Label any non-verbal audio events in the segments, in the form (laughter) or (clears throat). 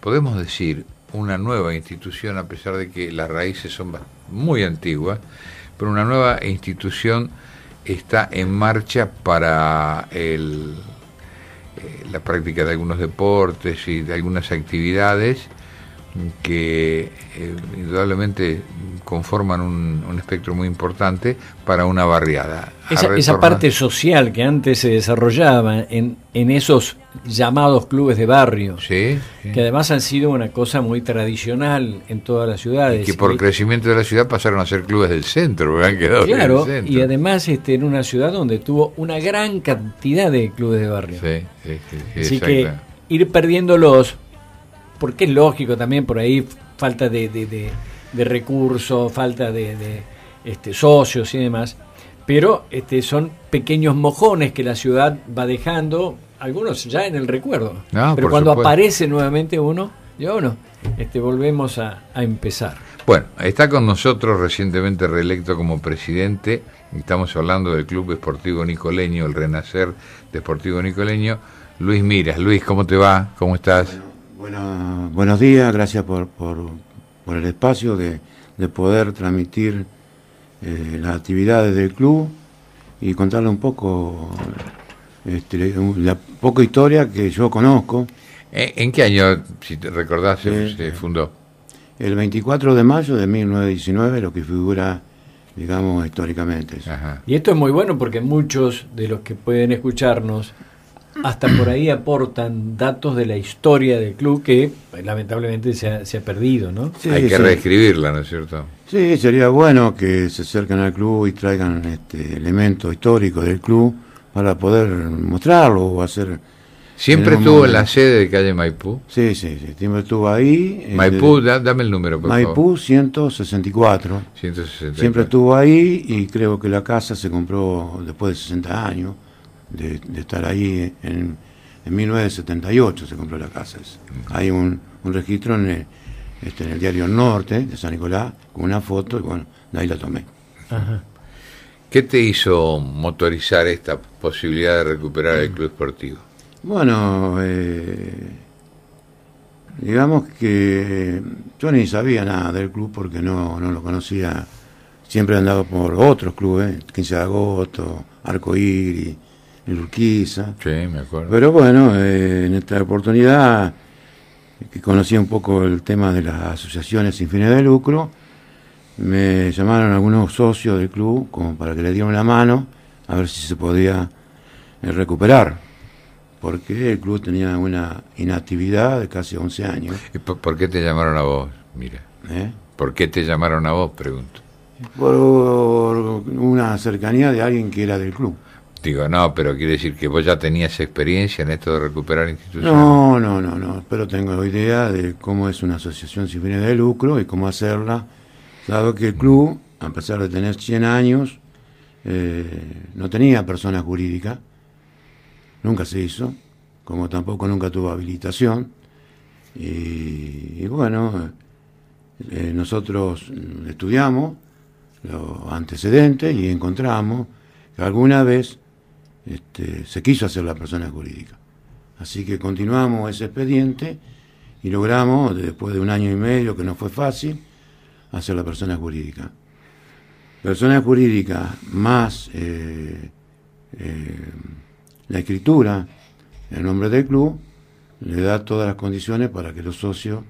podemos decir, una nueva institución, a pesar de que las raíces son muy antiguas, pero una nueva institución está en marcha para eh, la práctica de algunos deportes y de algunas actividades que eh, indudablemente conforman un, espectro muy importante para una barriada. Esa, parte social que antes se desarrollaba en, en esos llamados clubes de barrio, que además han sido una cosa muy tradicional en todas las ciudades. Y que por crecimiento de la ciudad pasaron a ser clubes del centro, Claro, y además este, en una ciudad donde tuvo una gran cantidad de clubes de barrio. Sí, Así que ir los porque es lógico también por ahí falta de, recursos, falta de, este, socios y demás, pero este, son pequeños mojones que la ciudad va dejando, algunos ya en el recuerdo, ah, pero cuando aparece nuevamente uno, ya uno, este, volvemos a, empezar. Bueno, está con nosotros recientemente reelecto como presidente, estamos hablando del Club Esportivo Nicoleño, el Renacer Deportivo Nicoleño, Luis Miras. Luis, ¿cómo te va? ¿Cómo estás? buenos días, gracias por, por, el espacio de, de poder transmitir eh, las actividades del club y contarle un poco este, la poca historia que yo conozco. Eh, ¿En qué año, si te recordás, se eh, fundó? El 24 de mayo de 1919, lo que figura, digamos, históricamente. Y esto es muy bueno porque muchos de los que pueden escucharnos hasta por ahí aportan datos de la historia del club que pues, lamentablemente se ha, perdido, ¿no? Hay que reescribirla, ¿no es cierto? Sí, sería bueno que se acerquen al club y traigan este, elementos históricos del club para poder mostrarlo o hacer... ¿Siempre estuvo en la sede de calle Maipú? Sí, sí, sí siempre estuvo ahí. Este, Maipú, dame el número, por Maipú 164. 164. Siempre estuvo ahí y creo que la casa se compró después de 60 años de, estar ahí en, 1978 se compró la casa. Hay un, registro este, en el, diario Norte de San Nicolás con una foto y bueno, de ahí la tomé. ¿Qué te hizo motorizar esta posibilidad de recuperar el club esportivo? Bueno, eh, digamos que yo ni sabía nada del club porque no, no lo conocía. Siempre he andado por otros clubes, 15 de agosto, Arcoíris, el Urquiza. Sí, me acuerdo. Pero bueno, eh, en esta oportunidad eh, que conocía un poco el tema de las asociaciones sin fines de lucro, me llamaron algunos socios del club como para que le dieran la mano a ver si se podía eh, recuperar, porque el club tenía una inactividad de casi 11 años. por, qué te llamaron a vos? Mira. ¿Por qué te llamaron a vos? Pregunto. Por una cercanía de alguien que era del club. Digo, no, pero quiere decir que vos ya tenías experiencia en esto de recuperar instituciones. No, no, no, no, pero tengo la idea de cómo es una asociación sin fines de lucro y cómo hacerla, dado que el club, a pesar de tener 100 años, eh, no tenía persona jurídica, nunca se hizo, como tampoco nunca tuvo habilitación. Y, bueno, eh, nosotros estudiamos los antecedentes y encontramos que alguna vez este, se quiso hacer la persona jurídica. Así que continuamos ese expediente y logramos, después de un año y medio, que no fue fácil, hacer la persona jurídica. Persona jurídica más eh, eh, la escritura, el nombre del club, le da todas las condiciones para que los socios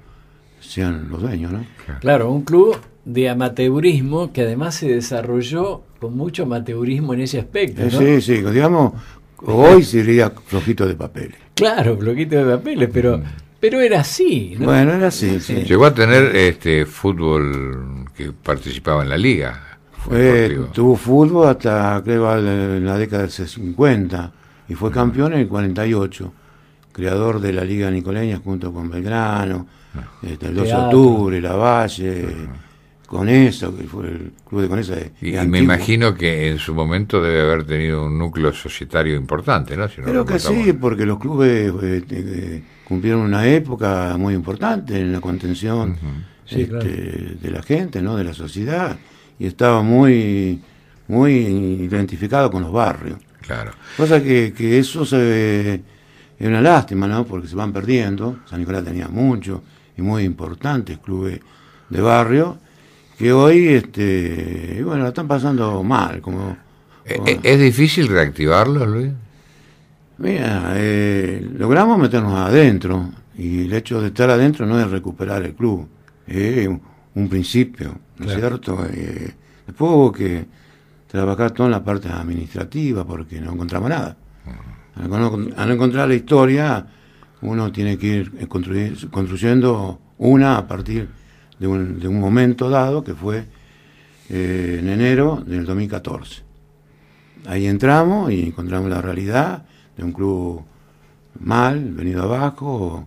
sean los dueños, ¿no? Claro, un club de amateurismo que además se desarrolló con mucho amateurismo en ese aspecto. Sí, sí, digamos, hoy sería flojito de papeles. Claro, flojito de papeles, pero, mm. pero era así. ¿no? Bueno, era así, sí. Llegó a tener este fútbol que participaba en la liga. Eh, tuvo fútbol hasta creo en la década del 50 y fue mm. campeón en el 48 creador de la Liga Nicoleña junto con Belgrano, ah. este, el 2 de octubre, La Valle, con eso que fue el club de Conesa. y, me imagino que en su momento debe haber tenido un núcleo societario importante, ¿no? Creo que sí, porque los clubes este, cumplieron una época muy importante en la contención este, de la gente, ¿no? De la sociedad. Y estaba muy, muy identificado con los barrios. Claro. Cosa que, que eso se, es una lástima, ¿no? Porque se van perdiendo. San Nicolás tenía muchos y muy importantes clubes de barrio que hoy, este, bueno, están pasando mal. Como, ¿E-, e-, ¿Es, difícil reactivarlo, Luis? Mira, eh, logramos meternos adentro y el hecho de estar adentro no es recuperar el club, es un principio, ¿no es cierto? Eh, después hubo que trabajar toda la parte administrativa porque no encontramos nada. Al no encontrar la historia, uno tiene que ir construyendo una a partir de un, de un momento dado que fue eh, en enero del 2014. Ahí entramos y encontramos la realidad de un club mal, venido abajo,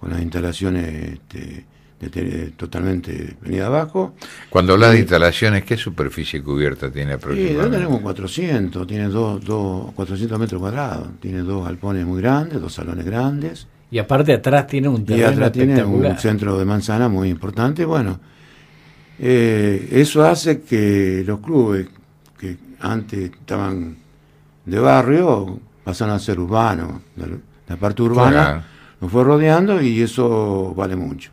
con las instalaciones este, de totalmente venidas abajo. Cuando habla de instalaciones, ¿qué superficie cubierta tiene aproximadamente? Sí, tenemos 400, tiene dos, dos, 400 metros cuadrados, tiene dos galpones muy grandes, dos salones grandes, y aparte atrás tiene un tiene un centro de manzana muy importante. Bueno, eh, eso hace que los clubes que antes estaban de barrio pasan a ser urbanos. La parte urbana nos fue rodeando y eso vale mucho.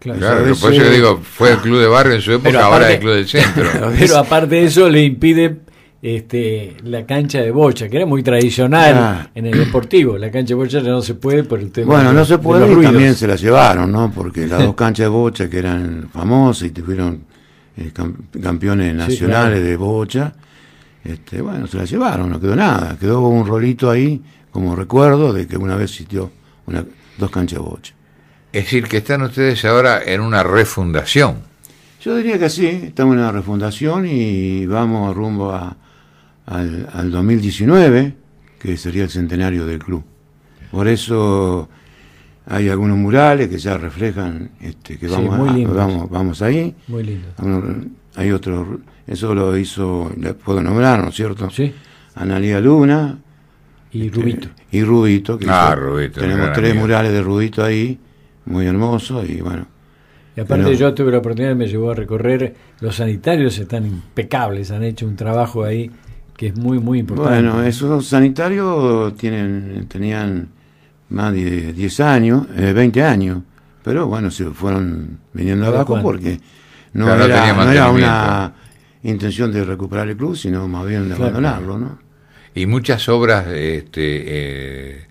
Claro, por eso digo, fue el club de barrio en su época, ahora es el club del centro. (laughs) pero aparte de eso le impide este, la cancha de bocha, que era muy tradicional ah. en el deportivo. La cancha de bocha ya no se puede por el tema Bueno, no se puede y también se la llevaron, ¿no? Porque las dos canchas de bocha que eran famosas y tuvieron eh, campeones nacionales de bocha, este, bueno, se la llevaron, no quedó nada. Quedó un rolito ahí como recuerdo de que una vez existió una, dos canchas de bocha. Es decir, que están ustedes ahora en una refundación. Yo diría que sí, estamos en una refundación y vamos rumbo a, al, al 2019, que sería el centenario del club. Por eso hay algunos murales que ya reflejan este, que vamos, vamos, vamos ahí. Muy Hay otro, eso lo hizo, le puedo nombrar, ¿no es cierto? Sí. Analía Luna. Y este, Rubito. Y Rubito. Que ah, Tenemos tres murales de Rubito ahí, muy hermoso y bueno. Y aparte yo tuve la oportunidad, me llevó a recorrer, los sanitarios están impecables, han hecho un trabajo ahí que es muy, muy importante. Bueno, esos sanitarios tienen, tenían más de 10 años, eh, 20 años, pero bueno, se fueron viniendo abajo porque no, era, una intención de recuperar el club, sino más bien de abandonarlo, ¿no? Y muchas obras este, eh,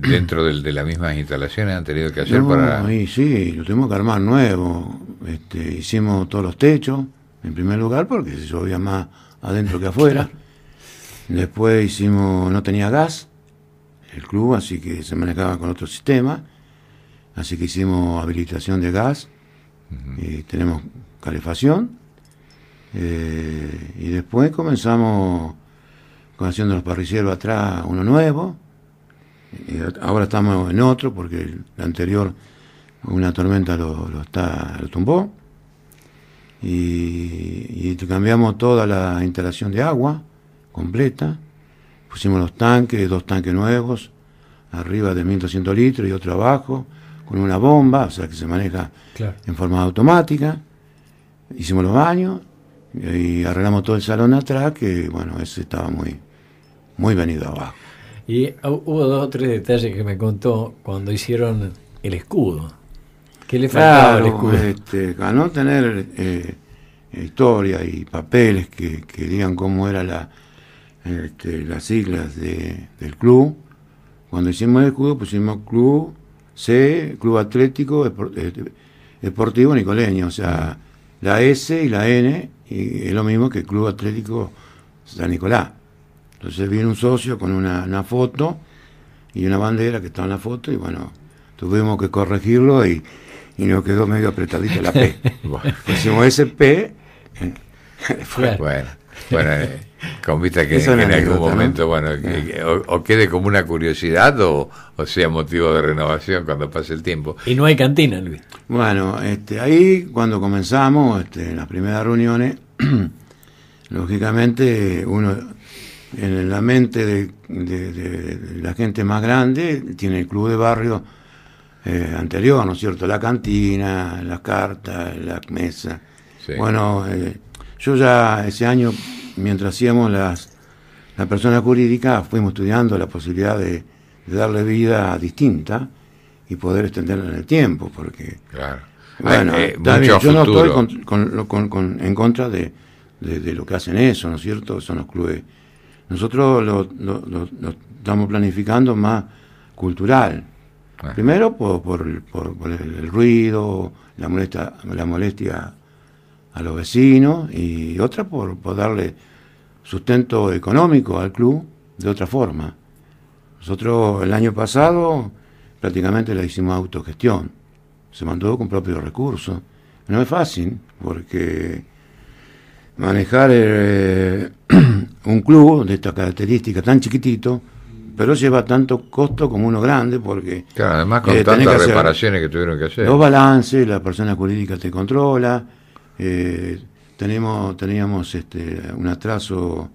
dentro de, las mismas instalaciones han tenido que hacer para... sí, lo tuvimos que armar nuevo. Este, hicimos todos los techos, en primer lugar, porque se llovía más adentro que afuera. Después hicimos, no tenía gas el club, así que se manejaba con otro sistema. Así que hicimos habilitación de gas y eh, tenemos calefacción. Eh, y después comenzamos con haciendo los parrilleros atrás, uno nuevo. Eh, ahora estamos en otro porque el anterior, una tormenta lo, está, lo tumbó. y cambiamos toda la instalación de agua completa. Pusimos los tanques, dos tanques nuevos, arriba de 1200 litros y otro abajo, con una bomba, o sea que se maneja en forma automática. Hicimos los baños y arreglamos todo el salón atrás, que bueno, ese estaba muy, muy venido abajo. Y hubo dos o tres detalles que me contó cuando hicieron el escudo. ¿Qué le faltaba claro, escudo? Este, a no tener eh, historia y papeles que, que, digan cómo era la, este, las siglas del club. Cuando hicimos el escudo pusimos Club C, Club Atlético este, Esportivo Nicoleño, o sea, la S y la N, y es lo mismo que Club Atlético San Nicolás. Entonces vino un socio con una, foto y una bandera que estaba en la foto, y bueno, tuvimos que corregirlo y, y nos quedó medio apretadita la P. (laughs) Pusimos SP P. (laughs) Fue, bueno. Bueno, (laughs) eh, con vista que, en algún momento, bueno, o, quede como una curiosidad o, sea motivo de renovación cuando pase el tiempo. Y no hay cantina, Luis. Bueno, este, ahí cuando comenzamos este, en las primeras reuniones, (clears throat) lógicamente uno en la mente de, la gente más grande tiene el club de barrio eh, anterior, ¿no es cierto? La cantina, las cartas, la mesa. Bueno, eh, yo ya ese año, mientras hacíamos las, la persona jurídica, fuimos estudiando la posibilidad de, darle vida distinta y poder extenderla en el tiempo, porque... Claro. Bueno, eh, yo no estoy en contra de, lo que hacen eso, ¿no es cierto? Son los clubes. Nosotros lo, estamos planificando más cultural. Primero por, por, el, ruido, la molesta, la molestia a los vecinos y otra por, darle sustento económico al club de otra forma. Nosotros el año pasado prácticamente la hicimos autogestión, se mandó con propios recursos. No es fácil porque manejar eh, (clears throat) un club de esta característica tan chiquitito, pero lleva tanto costo como uno grande porque... además con eh, tantas reparaciones que tuvieron que hacer. Los balances, la persona jurídica te controla, eh, tenemos, teníamos este, un atraso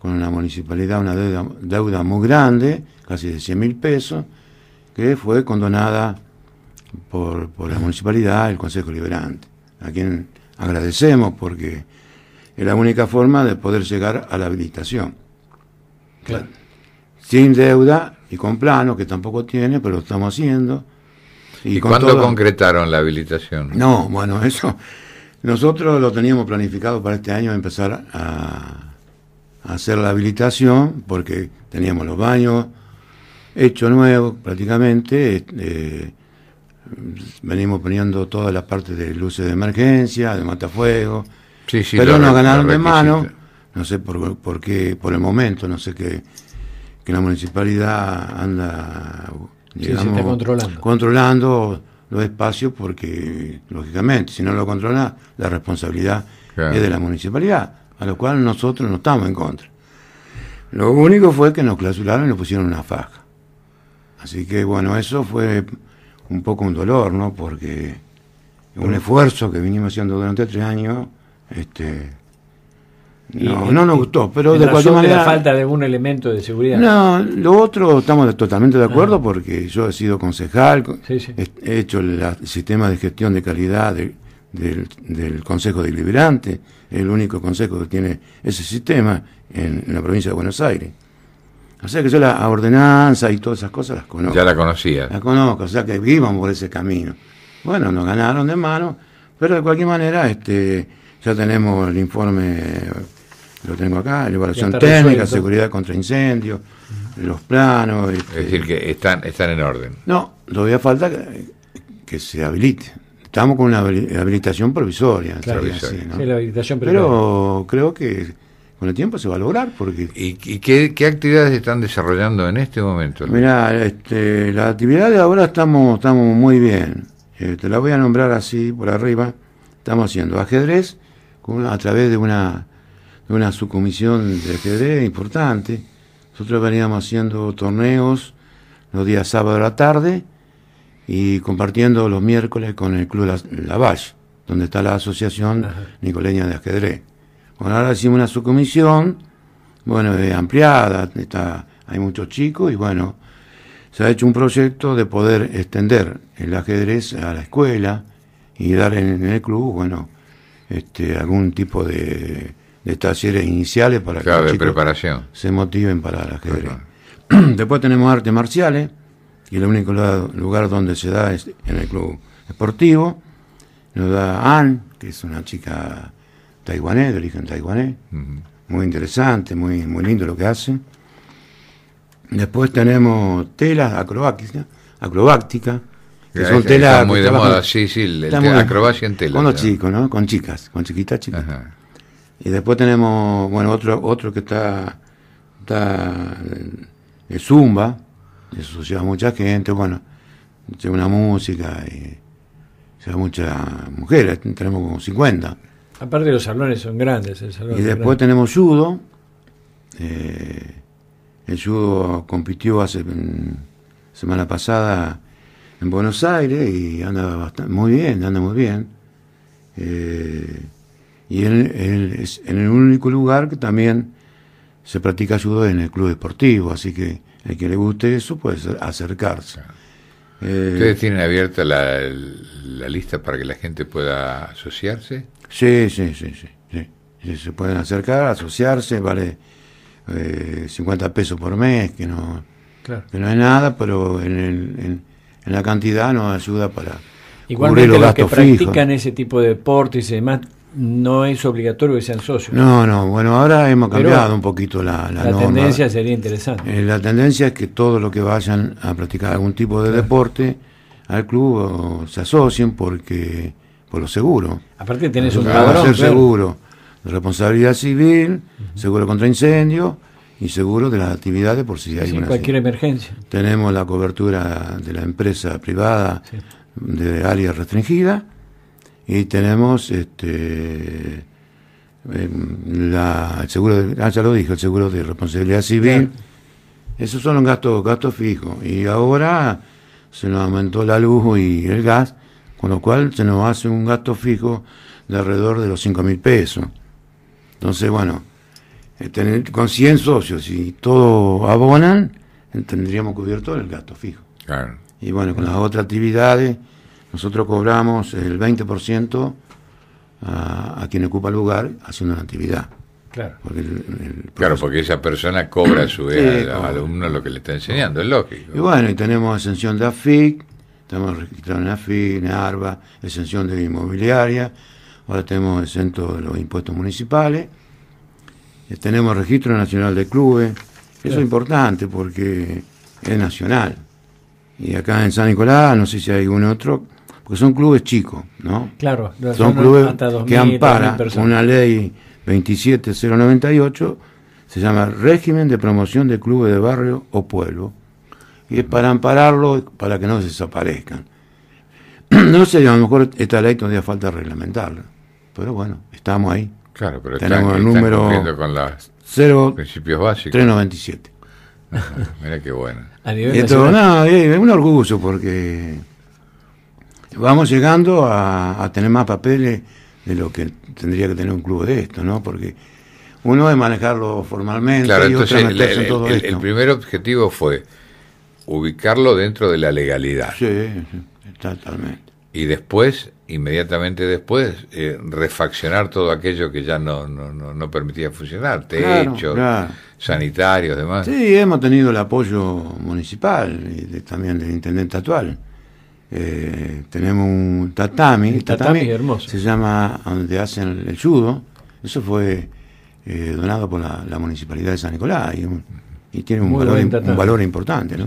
con la municipalidad, una deuda, deuda muy grande, casi de 100 mil pesos, que fue condonada por, por la municipalidad, el Consejo Liberante, a quien agradecemos porque es la única forma de poder llegar a la habilitación. Sin deuda y con plano, que tampoco tiene, pero lo estamos haciendo. ¿Y, cuándo concretaron la habilitación? No, bueno, eso nosotros lo teníamos planificado para este año empezar a, hacer la habilitación, porque teníamos los baños hechos nuevos prácticamente. Eh, eh, venimos poniendo todas las partes de luces de emergencia, de matafuego, pero nos ganaron de mano, no sé por, qué, por el momento, no sé qué, que la municipalidad anda, controlando. controlando los espacios porque, lógicamente, si no lo controla, la responsabilidad es de la municipalidad, a lo cual nosotros no estamos en contra. Lo único fue que nos clausuraron y nos pusieron una faja. Así que, bueno, eso fue un poco un dolor, ¿no? Porque un esfuerzo que vinimos haciendo durante tres años, este, no, no nos gustó, pero de cualquier manera. falta de algún elemento de seguridad. No, lo otro estamos totalmente de acuerdo porque yo he sido concejal, he hecho el sistema de gestión de calidad del, Consejo Deliberante, el único consejo que tiene ese sistema en, la provincia de Buenos Aires. O sea que yo la ordenanza y todas esas cosas las conozco. Ya la conocía. La conozco, o sea que vivimos por ese camino. Bueno, nos ganaron de mano, pero de cualquier manera este, ya tenemos el informe lo tengo acá, evaluación técnica, seguridad contra incendios, los planos. es este, decir, que están, están en orden. No, todavía falta que, se habilite. Estamos con una habilitación provisoria. Pero creo que con el tiempo se va a lograr. porque ¿Y, qué, actividades están desarrollando en este momento? Mira, este, las actividades ahora estamos, estamos muy bien. te este, la voy a nombrar así por arriba. Estamos haciendo ajedrez con, a través de una una subcomisión de ajedrez importante. Nosotros veníamos haciendo torneos los días sábado a la tarde y compartiendo los miércoles con el Club Lavalle, donde está la Asociación Nicoleña de Ajedrez. Bueno, ahora hicimos una subcomisión, bueno, ampliada, está, hay muchos chicos y bueno, se ha hecho un proyecto de poder extender el ajedrez a la escuela y dar en, el club, bueno, este, algún tipo de de talleres iniciales para que se motiven para el ajedrez. (clears throat) Después tenemos artes marciales, y el único lugar donde se da es en el club esportivo. Nos da Ann, que es una chica taiwanés, de origen taiwanés, muy interesante, muy, muy lindo lo que hace. Después tenemos telas acrobáticas, acrobática, que son telas... muy de moda, sí, sí, la acrobacia en telas. Con los chicos, ¿no? Con chicas, con chiquitas, chicas. Y después tenemos, bueno, otro, otro que está, está el eh, Zumba, eso lleva mucha gente, bueno, lleva una música, y lleva muchas mujeres, tenemos como 50. Aparte los salones son grandes. y después tenemos judo, eh, el judo compitió hace semana pasada en Buenos Aires y anda bastante, muy bien, anda muy bien. Eh, y él, es en el único lugar que también se practica judo en el club deportivo, así que el que le guste eso puede acercarse. Eh, ¿Ustedes tienen abierta la, lista para que la gente pueda asociarse? Sí, sí, sí, sí. se pueden acercar, asociarse, vale eh, 50 pesos por mes, que no, no es nada, pero en, en, la cantidad nos ayuda para... Igualmente los, que practican ese tipo de deportes y demás no es obligatorio que sean socios. No, no, bueno, ahora hemos cambiado un poquito la, la, la tendencia sería interesante. Eh, la tendencia es que todos los que vayan a practicar algún tipo de deporte al club se asocien porque por lo seguro. Aparte tenés un Para ser seguro de responsabilidad civil, seguro contra incendios y seguro de las actividades por si hay una una cualquier emergencia. Tenemos la cobertura de la empresa privada de área restringida y tenemos este em, el seguro de, ah, ya lo dije, el seguro de responsabilidad civil. Bien. Esos son los gastos, gastos fijos. Y ahora se nos aumentó la luz y el gas, con lo cual se nos hace un gasto fijo de alrededor de los cinco mil pesos. Entonces, bueno, eh, con 100 socios, y todo abonan, tendríamos cubierto el gasto fijo. Claro. Y bueno, con las otras actividades nosotros cobramos el 20% a, a, quien ocupa el lugar haciendo una actividad. Claro. Porque, claro, porque esa persona cobra a su vez al, alumno lo que le está enseñando, es lógico. Y bueno, y tenemos exención de AFIC, estamos registrados en AFIC, en ARBA, exención de inmobiliaria, ahora tenemos exento de los impuestos municipales, eh, tenemos registro nacional de clubes, eso es importante porque es nacional. Y acá en San Nicolás, no sé si hay algún otro, que son clubes chicos, ¿no? Claro, son, clubes hasta que ampara una ley 27098, se llama Régimen de Promoción de Clubes de Barrio o Pueblo, y es para ampararlo, para que no desaparezcan. (clears throat) no sé, a lo mejor esta ley todavía falta reglamentarla, pero bueno, estamos ahí. Claro, pero tenemos el número cero principios 397. Ah, mira qué bueno. esto, no, es un orgullo porque Vamos llegando a, tener más papeles de lo que tendría que tener un club de esto, ¿no? Porque uno es manejarlo formalmente el, todo primer objetivo fue ubicarlo dentro de la legalidad. Sí, totalmente. Y después, inmediatamente después, eh, refaccionar todo aquello que ya no, no, no, permitía funcionar, Techo, sanitarios, demás. Sí, hemos tenido el apoyo municipal y también del intendente actual eh, tenemos un tatami. tatami, hermoso. Se llama donde hacen el judo. Eso fue eh, donado por la, municipalidad de San Nicolás y, tiene un valor, un valor, importante. ¿no?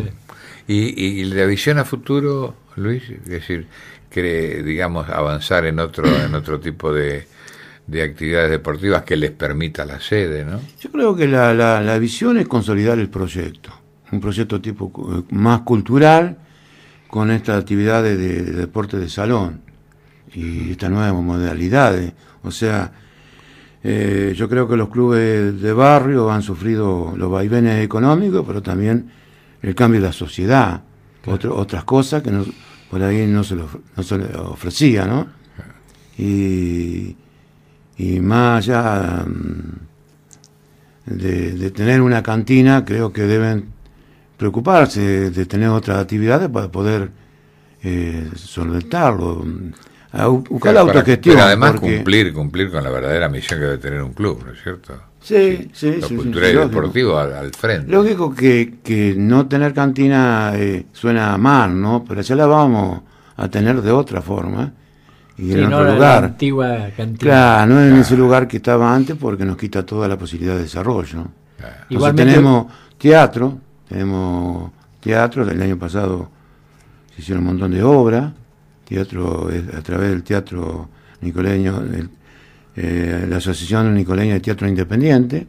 Y, la visión a futuro, Luis, es decir, cree, digamos avanzar en otro, en otro tipo de, actividades deportivas que les permita la sede, ¿no? Yo creo que la, la, la visión es consolidar el proyecto, un proyecto tipo eh, más cultural, con estas actividades de, deporte de salón y estas nuevas modalidades. O sea, eh, yo creo que los clubes de barrio han sufrido los vaivenes económicos, pero también el cambio de la sociedad, otras cosas que por ahí no se, lo, ofrecía, ¿no? Y, más allá mm, de, de tener una cantina, creo que deben preocuparse de tener otras actividades para poder eh, solventarlo. buscar la autogestión. Pero además cumplir, cumplir con la verdadera misión que debe tener un club, ¿no es cierto? Sí, sí, sí. y deportivo al, frente. Lógico que, que no tener cantina eh, suena mal, ¿no? Pero ya la vamos a tener de otra forma. Y en otro la, lugar. antigua cantina. Claro, no en ese lugar que estaba antes porque nos quita toda la posibilidad de desarrollo. igual tenemos teatro, tenemos teatro, el año pasado se hicieron un montón de obras, teatro a través del teatro nicoleño, eh, la Asociación Nicoleña de Teatro Independiente.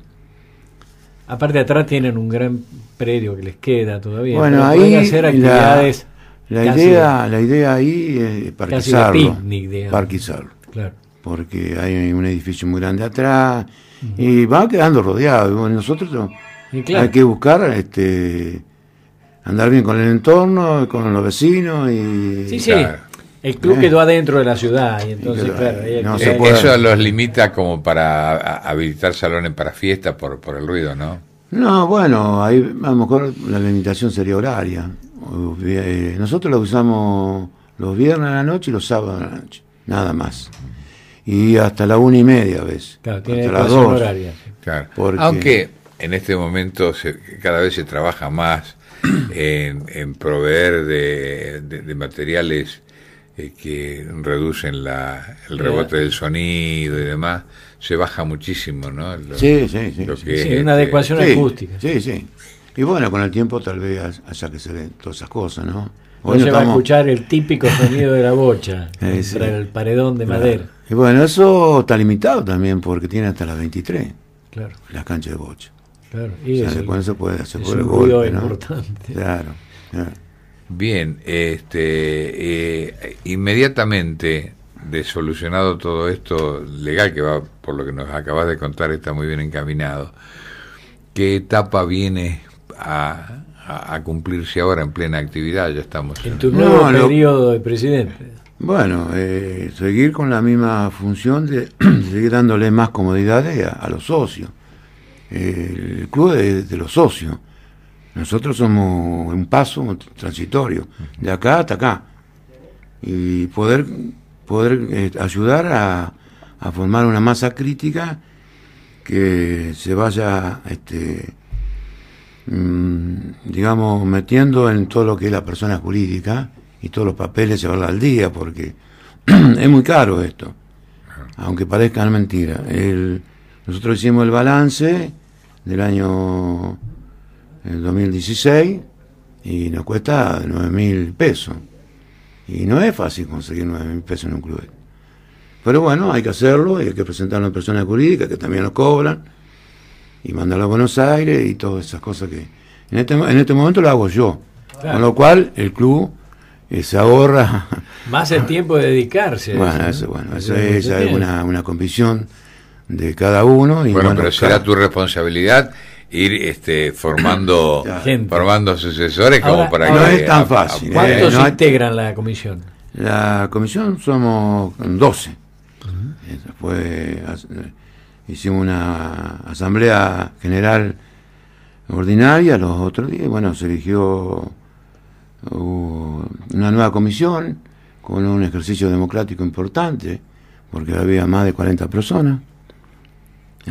Aparte atrás tienen un gran predio que les queda todavía. Bueno, ahí hacer actividades la, idea, la idea ahí es parquizarlo, parquizarlo. Claro. Porque hay un edificio muy grande atrás y va quedando rodeado. Nosotros hay que buscar este, andar bien con el entorno, con los vecinos y. El club quedó eh. adentro de la ciudad y entonces, Eso los limita como para habilitar salones para fiestas por, por el ruido, ¿no? No, bueno, ahí a lo mejor la limitación sería horaria. Eh, nosotros lo usamos los viernes a la noche y los sábados a la noche, nada más. Y hasta la una y media ¿ves? Claro, tiene hasta las Horaria. Porque... Aunque en este momento cada vez se trabaja más en, proveer de, materiales eh, que reducen el rebote del sonido y demás, se baja muchísimo, ¿no? sí, sí, sí. una este adecuación acústica. Sí, sí. Y bueno, con el tiempo tal vez haya que se todas esas cosas, ¿no? Hoy se va a escuchar el típico sonido de la bocha, (laughs) eh, el paredón de madera. Y bueno, eso está limitado también porque tiene hasta las 23. Claro. Las canchas de bocha. Claro. Y con eso puede, se puede un importante. Bien, este, eh, inmediatamente de solucionado todo esto legal, que va por lo que nos acabas de contar, está muy bien encaminado. ¿Qué etapa viene a, cumplirse ahora en plena actividad? Ya estamos. En tu nuevo periodo de presidente. Bueno, eh, seguir con la misma función de (clears throat) seguir dándole más comodidades a los socios el club de los socios. Nosotros somos un paso transitorio, de acá hasta acá. Y poder, poder eh, ayudar a, formar una masa crítica que se vaya, este, mm, digamos, metiendo en todo lo que es la persona jurídica y todos los papeles se llevarla al día, porque (clears throat) es muy caro esto, ah. aunque parezca mentira mentira... Nosotros hicimos el balance del año 2016 y nos cuesta 9 mil pesos. Y no es fácil conseguir 9 mil pesos en un club. Pero bueno, hay que hacerlo, y hay que presentarlo a personas jurídicas que también nos cobran y mandarlo a Buenos Aires y todas esas cosas que. En este, en este momento lo hago yo. Con lo cual el club eh, se ahorra. Más el tiempo de dedicarse. Bueno, eso, bueno, es, una, una convicción de cada uno. Y bueno, pero será tu responsabilidad ir este, formando (coughs) formando sucesores como para que... No es tan fácil. ¿eh? ¿Cuántos integran la comisión? La comisión somos 12. después hicimos una asamblea general ordinaria los otros días. Bueno, se eligió una nueva comisión con un ejercicio democrático importante, porque había más de 40 personas.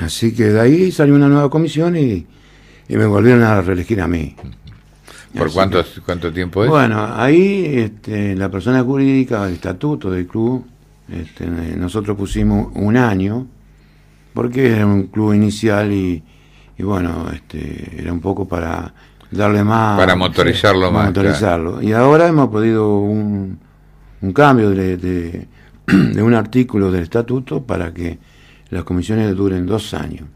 Así que de ahí salió una nueva comisión y, me volvieron a reelegir a mí. ¿Por cuánto, tiempo es? Bueno, ahí este, la persona jurídica, el estatuto del club, este, nosotros pusimos un año, porque era un club inicial y, y bueno, este, era un poco para darle más... Para motorizarlo más. Y ahora hemos podido un, un cambio de, de (clears throat) un artículo del estatuto para que las comisiones duren dos años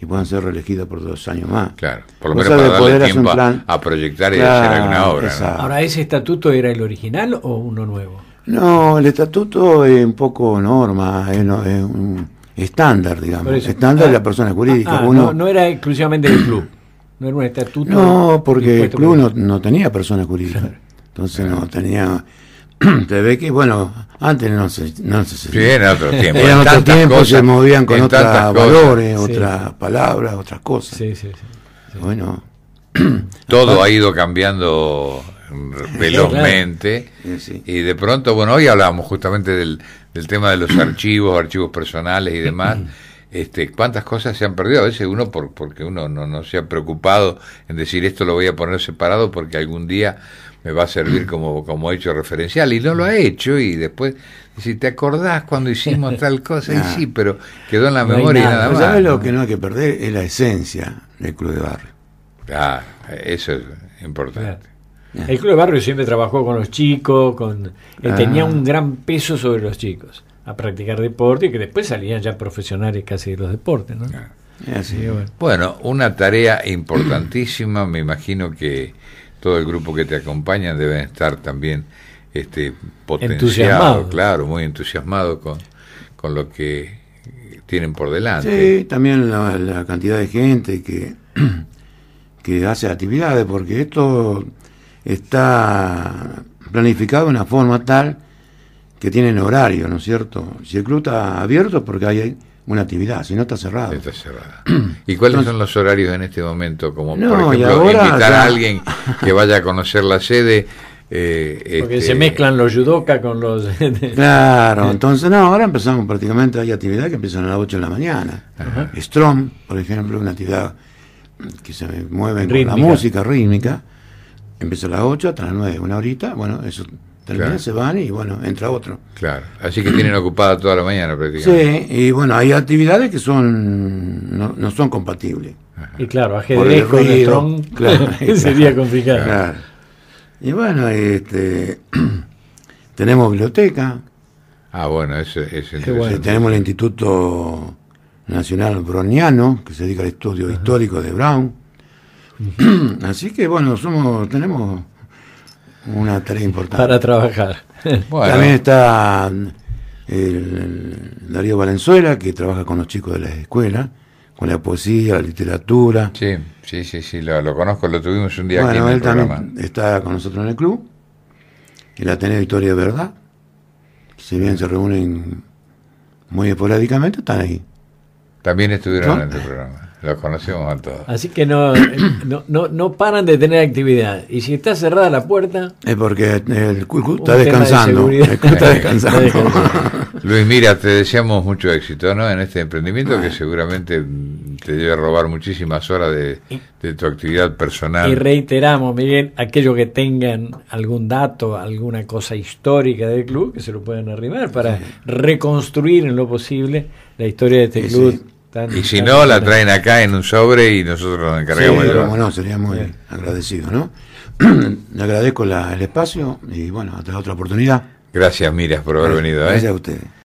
y puedan ser reelegidas por dos años más. Claro, por lo menos para darle tiempo a proyectar y hacer alguna obra. Ahora, ¿ese estatuto era el original o uno nuevo? No, el estatuto es un poco norma, es, un estándar, digamos. estándar de la ah, persona jurídica. Ah, ah, no, era exclusivamente del club. No era un estatuto. No, porque el club no, no, tenía persona jurídica. Entonces no tenía se (clears throat) ve que, bueno, antes no se, no se se movían con otros valores, otras palabras, otras cosas. Bueno. (clears throat) Todo ha ido cambiando velozmente eh, y de pronto, bueno, hoy hablamos justamente del, del tema de los archivos, archivos personales y demás. (clears throat) Este, cuántas cosas se han perdido. A veces uno, porque uno no, se ha preocupado en decir esto lo voy a poner separado porque algún día me va a servir (clears throat) como, como hecho referencial y no lo ha hecho y después si te acordás cuando hicimos (laughs) tal cosa y sí pero quedó en la memoria nada, y nada más ¿sabes lo que no hay que perder es la esencia del club de barrio ah eso es importante el club de barrio siempre trabajó con los chicos con eh, ah. tenía un gran peso sobre los chicos a practicar deporte y que después salían ya profesionales casi de los deportes. ¿no? bueno. una tarea importantísima, me imagino que todo el grupo que te acompaña Debe estar también este potenciado, claro, muy entusiasmado con, con lo que tienen por delante. Sí, también la, cantidad de gente que, (clears throat) que hace actividades, porque esto está planificado de una forma tal que tienen horario, ¿no es cierto? Si el club está abierto es porque hay una actividad, si no está cerrado. Está cerrada. ¿Y cuáles son los horarios en este momento? Como por ejemplo, invitar a alguien que vaya a conocer la sede. Eh, Porque este, se mezclan los judoka con los... (laughs) claro, entonces no, ahora empezamos prácticamente, hay actividades que empiezan a las 8 de la mañana. Strom, por ejemplo, una actividad que se mueve con la música rítmica, empieza a las 8 hasta las 9, una horita, bueno, eso Termina, se van y bueno, entra otro. Claro, así que tienen ocupada toda la mañana prácticamente. Sí, y bueno, hay actividades que son no, son compatibles. Y claro, ajedrez con el tron (laughs) claro, (laughs) sería complicado. Claro. Y bueno, este, (clears throat) tenemos biblioteca. Ah, bueno, eso es bueno. Tenemos el Instituto Nacional Browniano, que se dedica al estudio histórico de Brown. (clears throat) Así que bueno, somos tenemos una tarea importante. Para trabajar. (laughs) También está Darío Valenzuela, que trabaja con los chicos de la escuela, con la poesía, la literatura. Sí, sí, sí, lo, conozco, lo tuvimos un día está con nosotros en el club, el Ateneo Victoria de Verdad. Si bien se reúnen muy esporádicamente, están ahí. También estuvieron en el programa. Los conocemos a todos. Así que (coughs) no, no, paran de tener actividad. Y si está cerrada la puerta. Es porque el cucu está descansando. el (laughs) está descansando. Luis, mira, te deseamos mucho éxito ¿no? en este emprendimiento que seguramente te debe robar muchísimas horas de, tu actividad personal. Y reiteramos, Miguel, aquellos que tengan algún dato, alguna cosa histórica del club, que se lo puedan arribar para reconstruir en lo posible la historia de este club y si no, la traen acá en un sobre y nosotros nos encargamos de sería muy agradecido, ¿no? (clears throat) Le agradezco el espacio y bueno, hasta otra oportunidad. Gracias, Miras, por haber venido. ¿eh? Gracias a ustedes.